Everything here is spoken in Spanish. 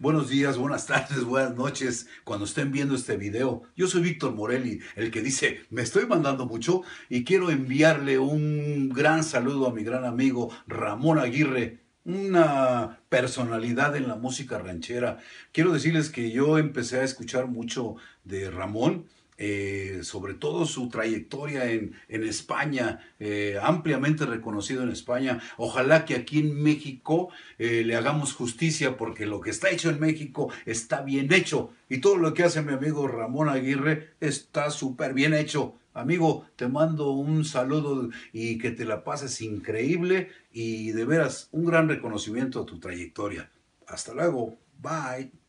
Buenos días, buenas tardes, buenas noches, cuando estén viendo este video. Yo soy Víctor Morelli, el que dice, me estoy mandando mucho y quiero enviarle un gran saludo a mi gran amigo Ramón Aguirre, una personalidad en la música ranchera. Quiero decirles que yo empecé a escuchar mucho de Ramón eh, sobre todo su trayectoria en, España, eh, ampliamente reconocido en España. Ojalá que aquí en México eh, le hagamos justicia porque lo que está hecho en México está bien hecho y todo lo que hace mi amigo Ramón Aguirre está súper bien hecho. Amigo, te mando un saludo y que te la pases increíble y de veras un gran reconocimiento a tu trayectoria. Hasta luego. Bye.